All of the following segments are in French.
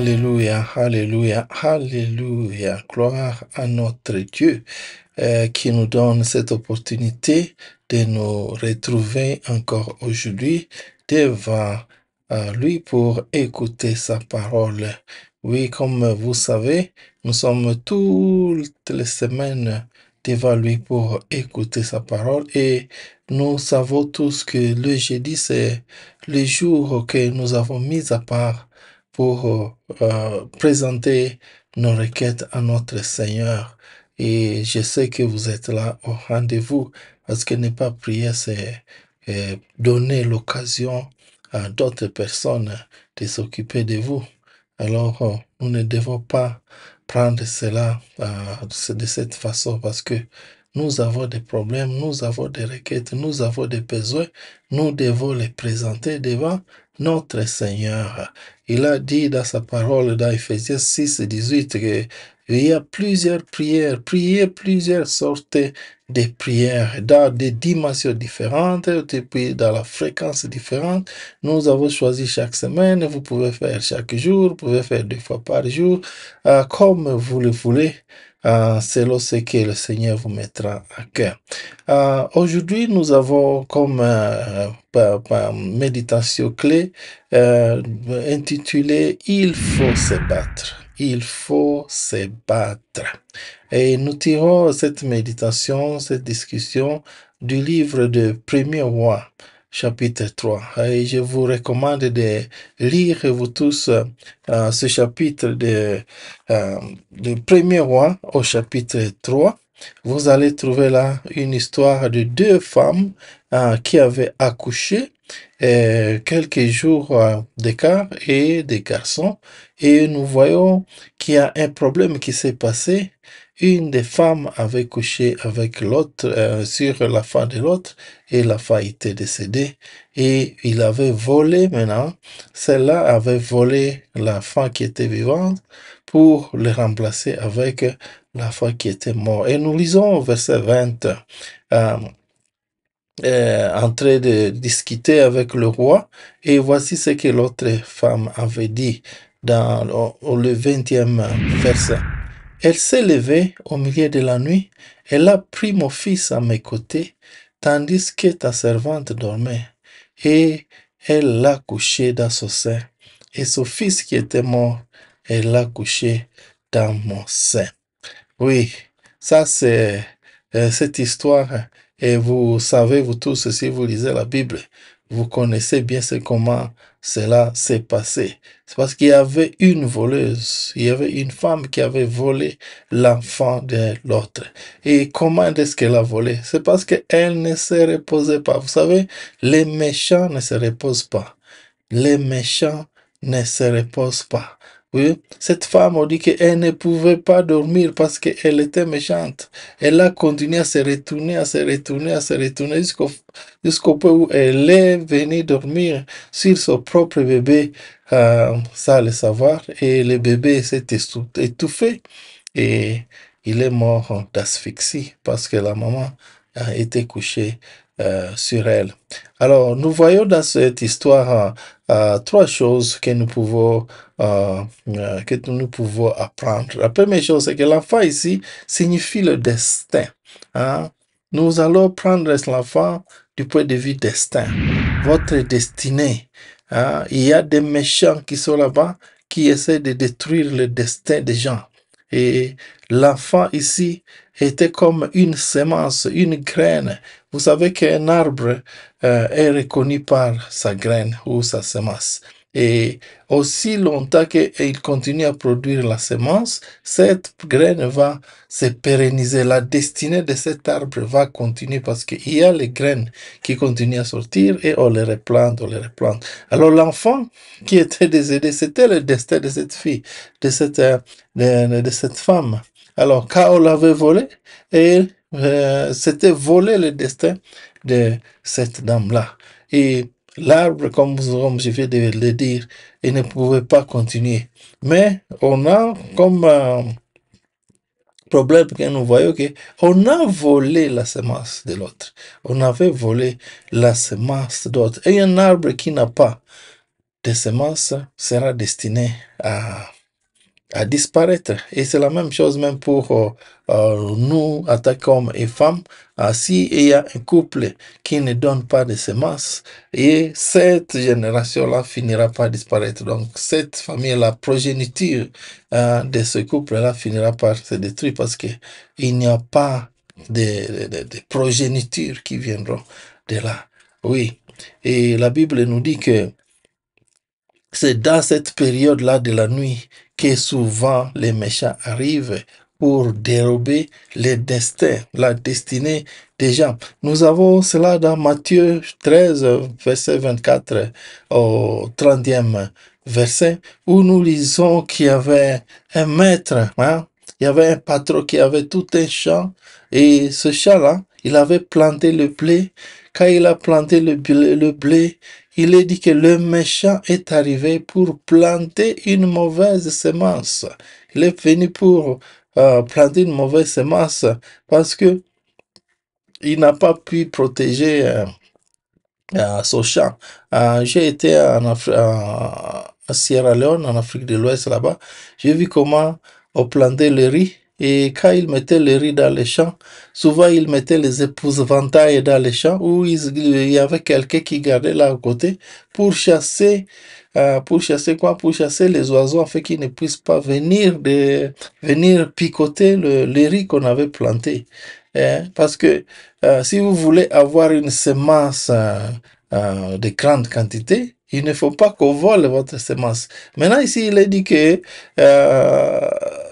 Alléluia, Alléluia, Alléluia. Gloire à notre Dieu euh, qui nous donne cette opportunité de nous retrouver encore aujourd'hui devant euh, lui pour écouter sa parole. Oui, comme vous savez, nous sommes toutes les semaines devant lui pour écouter sa parole et nous savons tous que le jeudi, c'est le jour que nous avons mis à part pour euh, euh, présenter nos requêtes à notre Seigneur. Et je sais que vous êtes là au rendez-vous parce que ne pas prier, c'est euh, donner l'occasion à d'autres personnes de s'occuper de vous. Alors, nous ne devons pas prendre cela de cette façon parce que nous avons des problèmes, nous avons des requêtes, nous avons des besoins, nous devons les présenter devant notre Seigneur. Il a dit dans sa parole dans Ephésiens 6, 18 qu'il y a plusieurs prières, prier plusieurs sortes de prières dans des dimensions différentes, et puis dans la fréquence différente. Nous avons choisi chaque semaine, vous pouvez faire chaque jour, vous pouvez faire deux fois par jour, euh, comme vous le voulez. Ah, c'est selon ce que le Seigneur vous mettra à cœur. Ah, aujourd'hui, nous avons comme euh, méditation clé euh, intitulée « Il faut se battre. Il faut se battre. Et nous tirons cette méditation, cette discussion du livre de Premier Roi chapitre 3. Et je vous recommande de lire, vous tous, euh, ce chapitre de, euh, de Premier Roi au chapitre 3. Vous allez trouver là une histoire de deux femmes euh, qui avaient accouché euh, quelques jours d'écart et des garçons. Et nous voyons qu'il y a un problème qui s'est passé une des femmes avait couché avec l'autre, euh, sur la femme de l'autre, et la femme était décédée. Et il avait volé maintenant, celle-là avait volé la femme qui était vivante pour le remplacer avec la femme qui était morte. Et nous lisons au verset 20, euh, euh, en train de discuter avec le roi, et voici ce que l'autre femme avait dit dans le 20e verset. Elle s'est levée au milieu de la nuit, elle a pris mon fils à mes côtés, tandis que ta servante dormait, et elle l'a couché dans son sein, et son fils qui était mort, elle l'a couché dans mon sein. Oui, ça c'est euh, cette histoire, et vous savez, vous tous, si vous lisez la Bible, vous connaissez bien ce comment cela s'est passé. C'est parce qu'il y avait une voleuse, il y avait une femme qui avait volé l'enfant de l'autre. Et comment est-ce qu'elle a volé C'est parce qu'elle ne se reposait pas. Vous savez, les méchants ne se reposent pas. Les méchants ne se reposent pas. Oui, cette femme, on dit qu'elle ne pouvait pas dormir parce qu'elle était méchante. Elle a continué à se retourner, à se retourner, à se retourner jusqu'au jusqu'au point où elle est venue dormir sur son propre bébé, euh, sans le savoir. Et le bébé s'est étouffé et il est mort d'asphyxie parce que la maman a été couchée euh, sur elle. Alors, nous voyons dans cette histoire euh, trois choses que nous pouvons, euh, euh, que nous pouvons apprendre. La première chose, c'est que l'enfant ici signifie le destin. Hein. Nous allons prendre l'enfant du point de vue destin. Votre destinée. Hein. Il y a des méchants qui sont là-bas qui essaient de détruire le destin des gens. Et l'enfant ici était comme une semence, une graine. Vous savez qu'un arbre, euh, est reconnu par sa graine ou sa semence. Et aussi longtemps qu'il continue à produire la semence, cette graine va se pérenniser. La destinée de cet arbre va continuer parce qu'il y a les graines qui continuent à sortir et on les replante, on les replante. Alors l'enfant qui était décédé, c'était le destin de cette fille, de cette, euh, de, cette femme. Alors, quand on l'avait volé, et euh, c'était voler le destin de cette dame-là. Et l'arbre, comme, comme, je viens de le dire, il ne pouvait pas continuer. Mais on a comme euh, problème que nous voyons que on a volé la semence de l'autre. On avait volé la semence d'autre. Et un arbre qui n'a pas de semence sera destiné à à disparaître. Et c'est la même chose même pour euh, euh, nous, en tant et femmes. ainsi ah, si il y a un couple qui ne donne pas de semences, et cette génération-là finira par disparaître. Donc, cette famille, la progéniture hein, de ce couple-là finira par se détruire parce qu'il n'y a pas de, de, progéniture qui viendront de là. Oui. Et la Bible nous dit que c'est dans cette période-là de la nuit que souvent les méchants arrivent pour dérober le destin, la destinée des gens. Nous avons cela dans Matthieu 13, verset 24 au 30e verset, où nous lisons qu'il y avait un maître, hein? il y avait un patron qui avait tout un champ, et ce chat là il avait planté le blé. Quand il a planté le blé il est dit que le méchant est arrivé pour planter une mauvaise semence. Il est venu pour euh, planter une mauvaise semence parce que il n'a pas pu protéger euh, euh, son champ. J'ai été en, en Sierra Leone, en Afrique de l'Ouest là-bas. J'ai vu comment on plantait le riz et quand ils mettaient le riz dans les champs, souvent ils mettaient les épouses ventailles dans les champs où il y avait quelqu'un qui gardait là à côté pour chasser, euh, pour chasser quoi? Pour chasser les oiseaux afin qu'ils ne puissent pas venir de, venir picoter le, riz qu'on avait planté. Hein? Parce que euh, si vous voulez avoir une semence euh, de grande quantité, il ne faut pas qu'on vole votre semence. Maintenant ici, il est dit que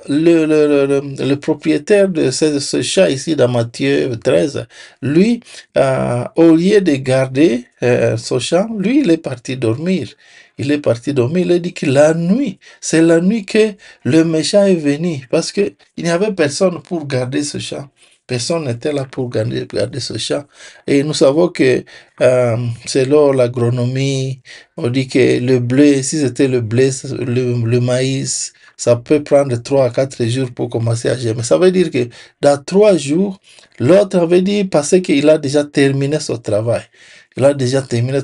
le, le, propriétaire de ce, chat ici dans Matthieu 13, lui, euh, au lieu de garder ce euh, chat, lui, il est parti dormir. Il est parti dormir. Il a dit que la nuit, c'est la nuit que le méchant est venu parce qu'il n'y avait personne pour garder ce chat. Personne n'était là pour garder, ce chat. Et nous savons que euh, c'est selon l'agronomie, on dit que le blé, si c'était le blé, le, maïs, ça peut prendre trois à quatre jours pour commencer à germer. Ça veut dire que dans trois jours, l'autre avait dit parce qu'il a déjà terminé son travail. Il a déjà terminé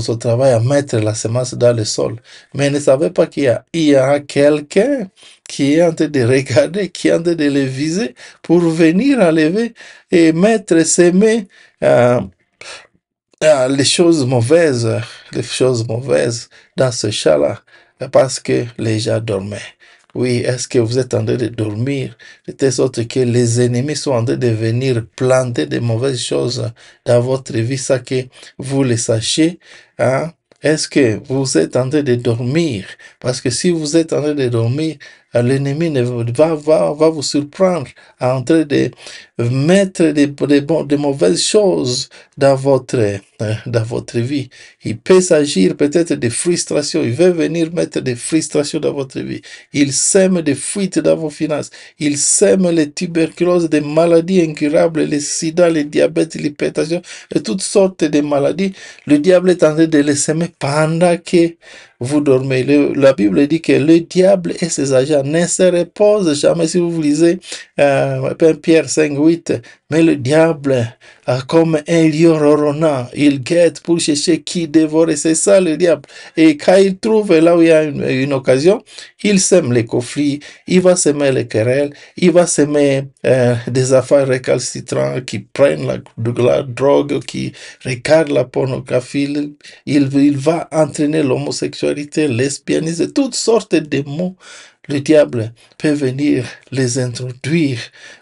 son travail à mettre la semence dans le sol. Mais il ne savait pas qu'il y, a, il y a quelqu'un qui est en train de regarder, qui est en train de le viser pour venir enlever et mettre, semer euh, euh, les choses mauvaises, les choses mauvaises dans ce chat-là parce que les gens dormaient. Oui, est-ce que vous êtes en train de dormir de telle sorte que les ennemis sont en train de venir planter des mauvaises choses dans votre vie, ça que vous le sachiez hein? Est-ce que vous êtes en train de dormir Parce que si vous êtes en train de dormir, euh, l'ennemi va, va vous surprendre en train de mettre des, des, mauvaises choses dans votre, euh, dans votre vie. Il peut s'agir peut-être de frustrations. Il veut venir mettre des frustrations dans votre vie. Il sème des fuites dans vos finances. Il sème les tuberculoses, des maladies incurables, les sida, les diabètes, l'hypertension et toutes sortes de maladies. Le diable est en train de les semer pendant que vous dormez. la Bible dit que le diable et ses agents ne se reposent jamais. Si vous lisez euh, Pierre 5, 8, mais le diable ah, comme un lion Il guette pour chercher qui dévorer. C'est ça le diable. Et quand il trouve là où il y a une, occasion, il sème les conflits, il va semer les querelles, il va semer euh, des affaires récalcitrantes qui prennent la, la drogue, qui regardent la pornographie. Il, il va entraîner l'homosexualité, l'espionnage, toutes sortes de mots le diable peut venir les introduire.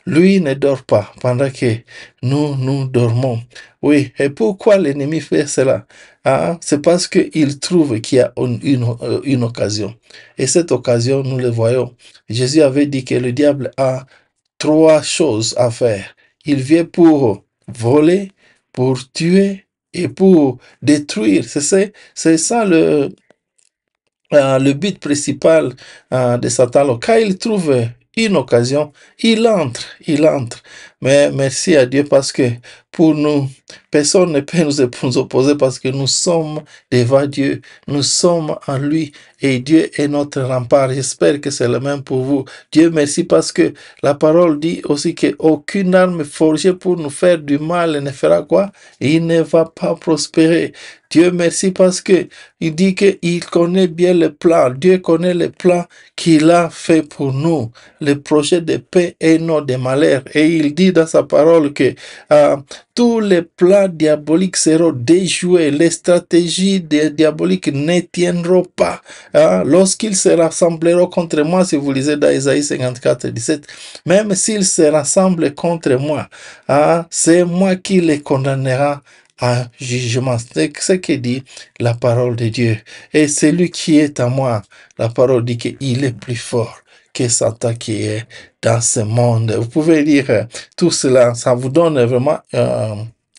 Lui ne dort pas pendant que nous, nous dormons. Oui, et pourquoi l'ennemi fait cela hein? C'est parce qu'il trouve qu'il y a euh, une, occasion. Et cette occasion, nous le voyons. Jésus avait dit que le diable a trois choses à faire. Il vient pour voler, pour tuer et pour détruire. C'est c'est ça le, euh, le but principal euh, de Satan. quand il trouve une occasion, il entre, il entre mais merci à Dieu parce que pour nous, personne ne peut nous opposer parce que nous sommes devant Dieu, nous sommes en lui et Dieu est notre rempart. J'espère que c'est le même pour vous. Dieu merci parce que la parole dit aussi qu'aucune arme forgée pour nous faire du mal ne fera quoi Il ne va pas prospérer. Dieu merci parce que il dit qu'il connaît bien le plan. Dieu connaît le plan qu'il a fait pour nous, le projet de paix et non de malheur. Et il dit dans sa parole que euh, tous les plans diaboliques seront déjoués, les stratégies diaboliques ne tiendront pas. Hein. Lorsqu'ils se rassembleront contre moi, si vous lisez dans Isaïe 54, 17, même s'ils se rassemblent contre moi, hein, c'est moi qui les condamnera à jugement. C'est ce que dit la parole de Dieu. Et celui qui est à moi, la parole dit qu'il est plus fort que Satan qui est dans ce monde. Vous pouvez lire euh, tout cela, ça vous donne vraiment euh,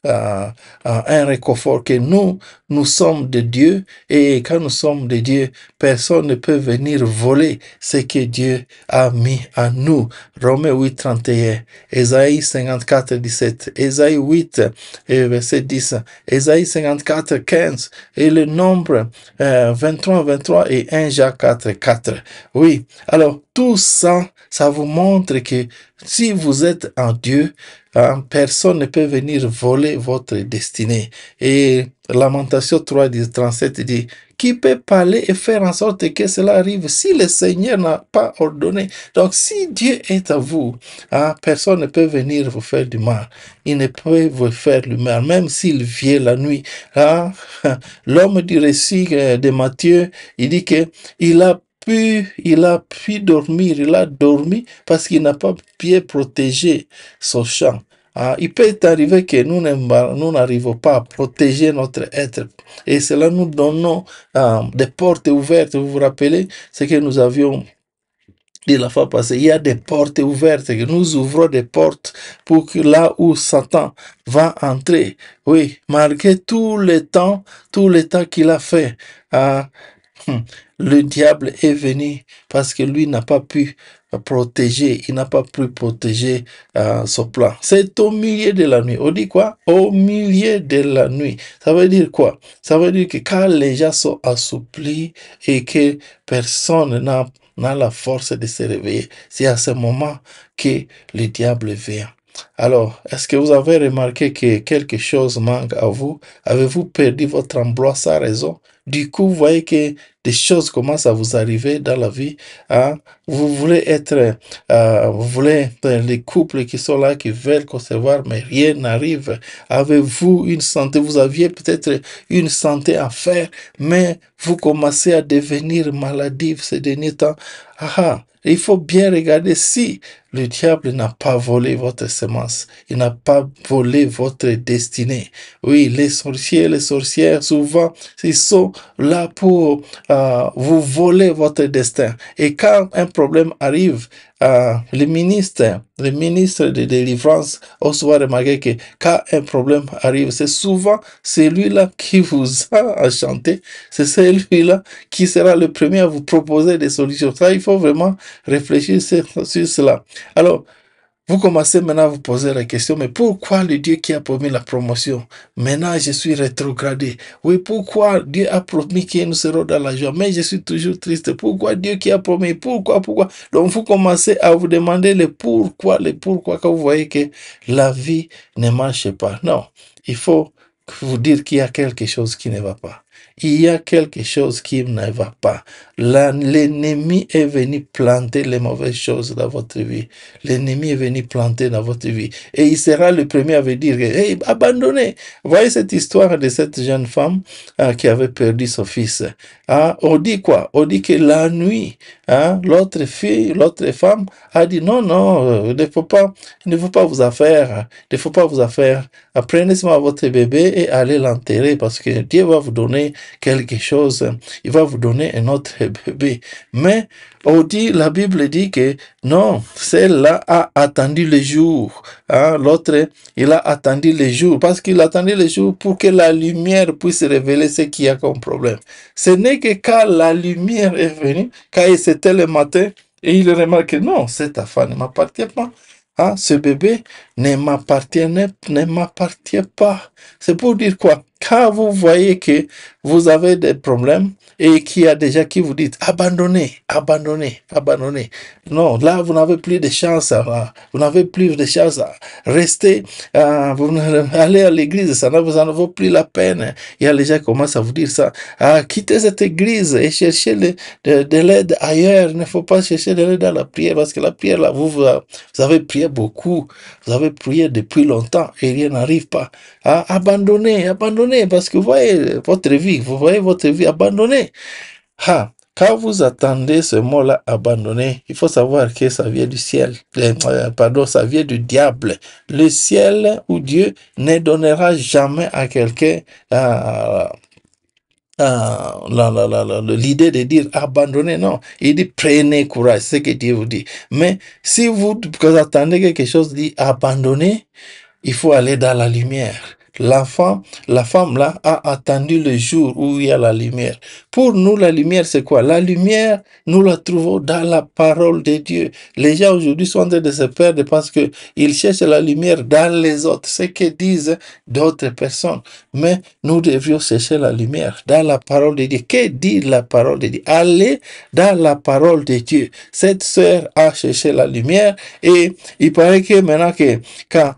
euh, un réconfort que nous, nous sommes de Dieu et quand nous sommes de Dieu, personne ne peut venir voler ce que Dieu a mis à nous. Romains 8, 31, Esaïe 54, 17, Esaïe 8, verset 10, Esaïe 54, 15 et le nombre 23, euh, 23 et 1 Jacques 4, 4. Oui, alors tout ça, ça vous montre que si vous êtes en Dieu, Hein, personne ne peut venir voler votre destinée. Et Lamentation 3, 37 dit, qui peut parler et faire en sorte que cela arrive si le Seigneur n'a pas ordonné Donc si Dieu est à vous, hein, personne ne peut venir vous faire du mal. Il ne peut vous faire du mal, même s'il vient la nuit. Hein. L'homme du récit euh, de Matthieu, il dit que il a pu, il a pu dormir, il a dormi parce qu'il n'a pas bien protégé son champ. Ah, il peut arriver que nous n'arrivons pas à protéger notre être. Et cela nous donne ah, des portes ouvertes. Vous vous rappelez ce que nous avions dit la fois passée. Il y a des portes ouvertes. nous ouvrons des portes pour que là où Satan va entrer. Oui, malgré tout le temps, tout le qu'il a fait. Ah, Hmm. Le diable est venu parce que lui n'a pas pu protéger, il n'a pas pu protéger euh, son plan. C'est au milieu de la nuit. On dit quoi Au milieu de la nuit. Ça veut dire quoi Ça veut dire que quand les gens sont assouplis et que personne n'a la force de se réveiller, c'est à ce moment que le diable vient. Alors, est-ce que vous avez remarqué que quelque chose manque à vous Avez-vous perdu votre emploi sans raison du coup, vous voyez que des choses commencent à vous arriver dans la vie. Hein? Vous voulez être, euh, vous voulez les couples qui sont là, qui veulent concevoir, mais rien n'arrive. Avez-vous une santé, vous aviez peut-être une santé à faire, mais vous commencez à devenir maladif ces derniers temps. Ah, ah, il faut bien regarder si le diable n'a pas volé votre semence, il n'a pas volé votre destinée. Oui, les sorciers, les sorcières, souvent, ils sont là pour euh, euh, vous volez votre destin. Et quand un problème arrive, euh, le ministre, le ministre de délivrance, on souvent remarquer que quand un problème arrive, c'est souvent celui-là qui vous a enchanté, c'est celui-là qui sera le premier à vous proposer des solutions. Ça, il faut vraiment réfléchir sur, sur cela. Alors, vous commencez maintenant à vous poser la question, mais pourquoi le Dieu qui a promis la promotion, maintenant je suis rétrogradé Oui, pourquoi Dieu a promis que nous serons dans la joie, mais je suis toujours triste Pourquoi Dieu qui a promis Pourquoi Pourquoi Donc vous commencez à vous demander le pourquoi, le pourquoi quand vous voyez que la vie ne marche pas. Non, il faut vous dire qu'il y a quelque chose qui ne va pas il y a quelque chose qui ne va pas. L'ennemi est venu planter les mauvaises choses dans votre vie. L'ennemi est venu planter dans votre vie. Et il sera le premier à vous dire, hey, abandonnez. Voyez cette histoire de cette jeune femme hein, qui avait perdu son fils. Hein, on dit quoi On dit que la nuit, hein, l'autre fille, l'autre femme a dit, non, non, euh, ne faut pas, ne faut pas vous affaire. ne faut pas vous affaire. Apprenez-moi votre bébé et allez l'enterrer parce que Dieu va vous donner quelque chose, il va vous donner un autre bébé. Mais on dit, la Bible dit que non, celle-là a attendu le jour. Hein? L'autre, il a attendu le jour parce qu'il attendait le jour pour que la lumière puisse révéler ce qu'il y a comme problème. Ce n'est que quand la lumière est venue, quand c'était le matin, et il remarque, non, cette affaire ne m'appartient pas. Ah, ce bébé ne ne m'appartient pas. C'est pour dire quoi Quand vous voyez que vous avez des problèmes, et qui a déjà qui vous dit abandonnez, abandonnez, abandonnez. Non, là, vous n'avez plus de chance. Vous n'avez plus de chance. Restez, rester. vous allez à l'église, ça ne vous en vaut plus la peine. Il y a les gens qui commencent à vous dire ça. Ah, quittez cette église et cherchez de, l'aide ailleurs. Il ne faut pas chercher de l'aide dans la prière parce que la prière, là, vous, vous, avez prié beaucoup. Vous avez prié depuis longtemps et rien n'arrive pas. Ah, abandonnez, abandonnez parce que vous voyez votre vie, vous voyez votre vie abandonnée. Ah, quand vous attendez ce mot-là, abandonné, il faut savoir que ça vient du ciel. Euh, pardon, ça vient du diable. Le ciel ou Dieu ne donnera jamais à quelqu'un euh, euh, l'idée de dire abandonner, non. Il dit prenez courage, c'est ce que Dieu vous dit. Mais si vous, vous attendez quelque chose, dit abandonner, il faut aller dans la lumière la femme, la femme là a attendu le jour où il y a la lumière. Pour nous, la lumière, c'est quoi La lumière, nous la trouvons dans la parole de Dieu. Les gens aujourd'hui sont en train de se perdre parce qu'ils cherchent la lumière dans les autres, ce que disent d'autres personnes. Mais nous devions chercher la lumière dans la parole de Dieu. Que dit la parole de Dieu Allez dans la parole de Dieu. Cette sœur a cherché la lumière et il paraît que maintenant que quand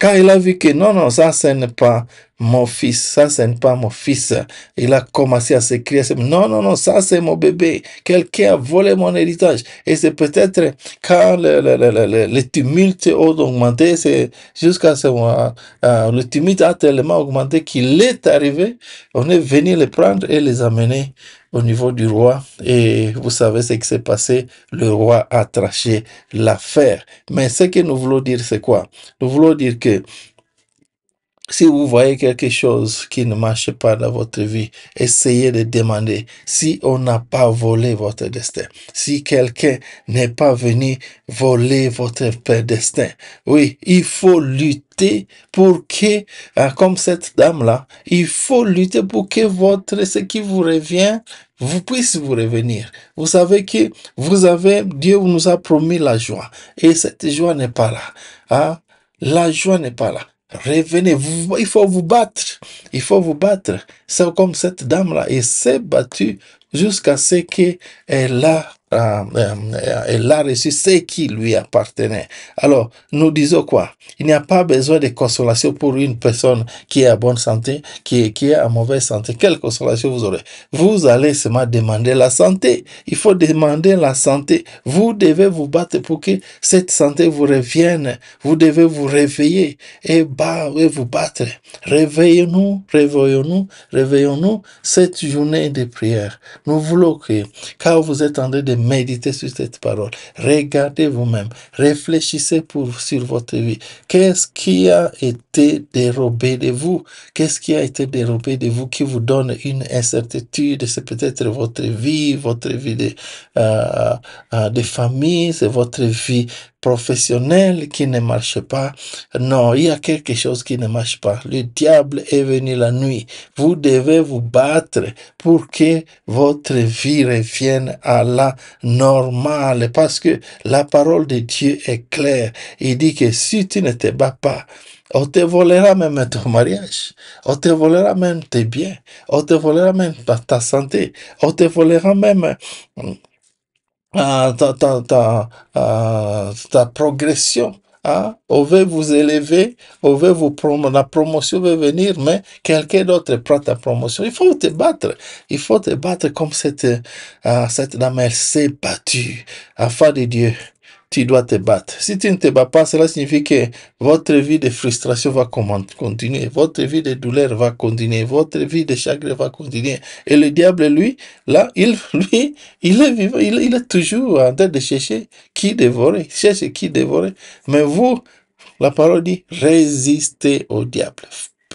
quand il a vu que non, non, ça, ce n'est pas mon fils, ça, ce n'est pas mon fils. Il a commencé à s'écrier, non, non, non, ça, c'est mon bébé. Quelqu'un a volé mon héritage. Et c'est peut-être quand le, le, le, tumulte a augmenté, c'est jusqu'à ce moment, euh, le tumulte a tellement augmenté qu'il est arrivé, on est venu les prendre et les amener au niveau du roi et vous savez ce qui s'est passé. Le roi a traché l'affaire. Mais ce que nous voulons dire, c'est quoi Nous voulons dire que si vous voyez quelque chose qui ne marche pas dans votre vie, essayez de demander si on n'a pas volé votre destin, si quelqu'un n'est pas venu voler votre destin. Oui, il faut lutter pour que, hein, comme cette dame-là, il faut lutter pour que votre, ce qui vous revient, vous puisse vous revenir. Vous savez que vous avez, Dieu nous a promis la joie et cette joie n'est pas là. Ah, La joie n'est pas là revenez, vous, il faut vous battre, il faut vous battre. C'est comme cette dame-là, elle s'est battue jusqu'à ce qu'elle a elle a reçu ce qui lui appartenait. Alors, nous disons quoi Il n'y a pas besoin de consolation pour une personne qui est en bonne santé, qui est, qui est à mauvaise santé. Quelle consolation vous aurez Vous allez seulement demander la santé. Il faut demander la santé. Vous devez vous battre pour que cette santé vous revienne. Vous devez vous réveiller et, bah, et vous battre. Réveillons-nous, réveillons-nous, réveillons-nous cette journée de prière. Nous voulons que, quand vous êtes en train de méditez sur cette parole. Regardez vous-même. Réfléchissez pour, sur votre vie. Qu'est-ce qui a été dérobé de vous? Qu'est-ce qui a été dérobé de vous qui vous donne une incertitude? C'est peut-être votre vie, votre vie de, euh, euh, de famille, c'est votre vie professionnel qui ne marche pas. Non, il y a quelque chose qui ne marche pas. Le diable est venu la nuit. Vous devez vous battre pour que votre vie revienne à la normale parce que la parole de Dieu est claire. Il dit que si tu ne te bats pas, on te volera même ton mariage. On te volera même tes biens. On te volera même ta santé. On te volera même euh, ta, ta, ta, euh, ta progression Hein? On veut vous élever, on veut vous prom la promotion veut venir, mais quelqu'un d'autre prend ta promotion. Il faut te battre. Il faut te battre comme cette, euh, cette dame, elle s'est battue afin de Dieu tu dois te battre. Si tu ne te bats pas, cela signifie que votre vie de frustration va continuer, votre vie de douleur va continuer, votre vie de chagrin va continuer. Et le diable, lui, là, il, lui, il est vivant, il, est toujours en train de chercher qui dévorer, cherche qui dévorer. Mais vous, la parole dit, résistez au diable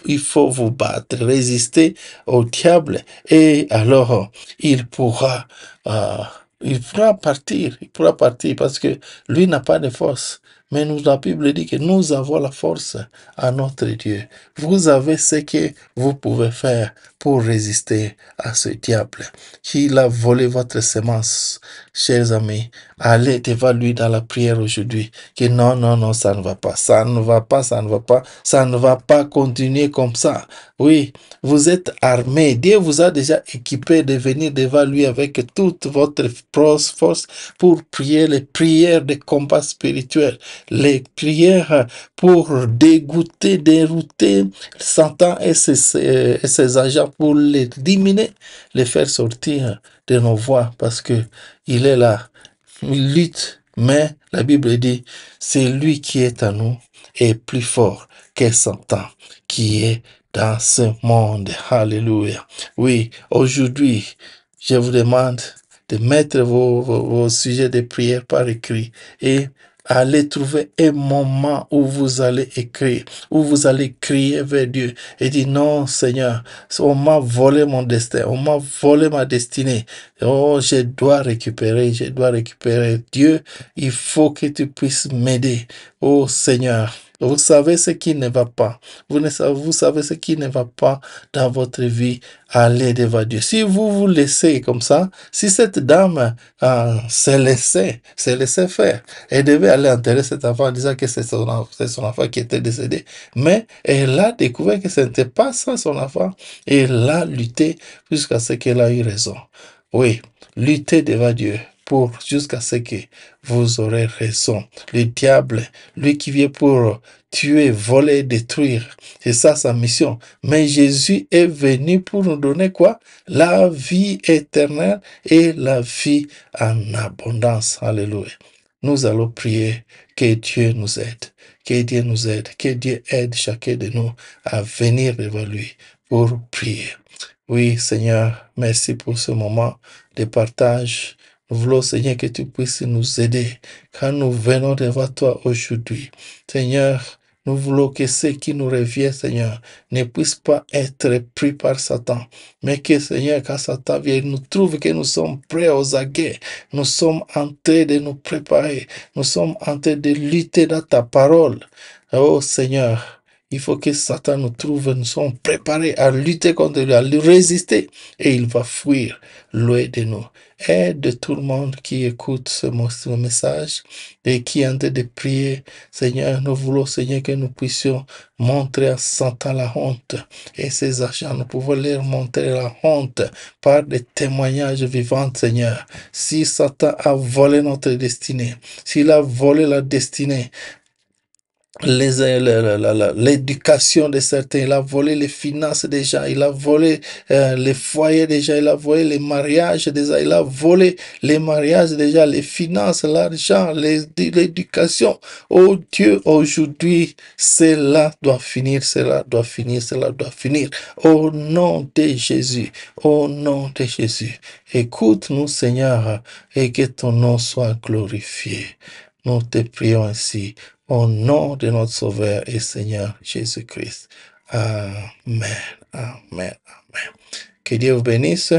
il faut vous battre, résister au diable et alors il pourra euh, il pourra partir, il pourra partir parce que lui n'a pas de force. Mais nous, la Bible dit que nous avons la force à notre Dieu. Vous avez ce que vous pouvez faire pour résister à ce diable. qui a volé votre semence chers amis, allez évaluer dans la prière aujourd'hui que non, non, non, ça ne va pas, ça ne va pas, ça ne va pas, ça ne va pas continuer comme ça. Oui, vous êtes armés. Dieu vous a déjà équipé de venir dévaluer avec toute votre force pour prier les prières de combat spirituel, les prières pour dégoûter, dérouter Satan et ses, euh, et ses agents, pour les diminuer, les faire sortir de nos voies parce que il est là. Il lutte, mais la Bible dit, c'est lui qui est à nous et plus fort que Satan qui est dans ce monde. Alléluia. Oui, aujourd'hui, je vous demande de mettre vos, vos sujets de prière par écrit et Allez trouver un moment où vous allez écrire, où vous allez crier vers Dieu et dire non Seigneur, on m'a volé mon destin, on m'a volé ma destinée. Oh, je dois récupérer, je dois récupérer. Dieu, il faut que tu puisses m'aider. Oh Seigneur, vous savez ce qui ne va pas. Vous, ne savez, vous savez ce qui ne va pas dans votre vie. Allez devant Dieu. Si vous vous laissez comme ça, si cette dame euh, s'est se laissait, faire, elle devait aller enterrer cet enfant en disant que c'est son, enfant qui était décédé. Mais elle a découvert que ce n'était pas ça son enfant. Et elle a lutté jusqu'à ce qu'elle ait eu raison. Oui, lutter devant Dieu pour jusqu'à ce que vous aurez raison. Le diable, lui qui vient pour tuer, voler, détruire, c'est ça sa mission. Mais Jésus est venu pour nous donner quoi La vie éternelle et la vie en abondance. Alléluia. Nous allons prier que Dieu nous aide, que Dieu nous aide, que Dieu aide chacun de nous à venir devant lui pour prier. Oui, Seigneur, merci pour ce moment de partage. Nous voulons, Seigneur, que tu puisses nous aider, quand nous venons devant toi aujourd'hui. Seigneur, nous voulons que ce qui nous revient, Seigneur, ne puisse pas être pris par Satan, mais que, Seigneur, quand Satan vient, nous trouve que nous sommes prêts aux aguets. Nous sommes en train de nous préparer. Nous sommes en train de lutter dans ta parole. Oh, Seigneur, il faut que Satan nous trouve, nous sommes préparés à lutter contre lui, à lui résister, et il va fuir loin de nous de tout le monde qui écoute ce message et qui est en train de prier. Seigneur, nous voulons, Seigneur, que nous puissions montrer à Satan la honte. Et ses agents, nous pouvons leur montrer la honte par des témoignages vivants, Seigneur. Si Satan a volé notre destinée, s'il a volé la destinée euh, l'éducation de certains, il a volé les finances des gens, il a volé euh, les foyers déjà gens, il a volé les mariages des il a volé les mariages des gens, les finances, l'argent, l'éducation. Oh Dieu, aujourd'hui, cela doit finir, cela doit finir, cela doit finir. Au nom de Jésus, au nom de Jésus, écoute-nous Seigneur et que ton nom soit glorifié. Nous te prions ainsi au nom de notre Sauveur et Seigneur Jésus-Christ. Amen. Amen. Amen. Que Dieu vous bénisse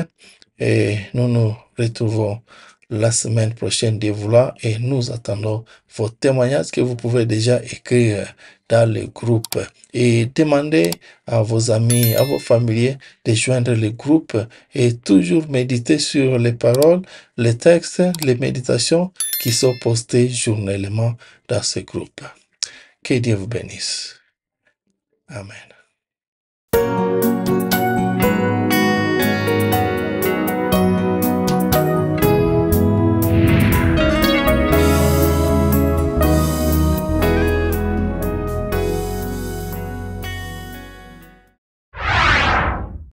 et nous nous retrouvons la semaine prochaine des vouloir, et nous attendons vos témoignages que vous pouvez déjà écrire dans le groupe et demandez à vos amis, à vos familiers de joindre le groupe et toujours méditer sur les paroles, les textes, les méditations qui sont postées journellement dans groupe. Que Dieu vous bénisse. Amen.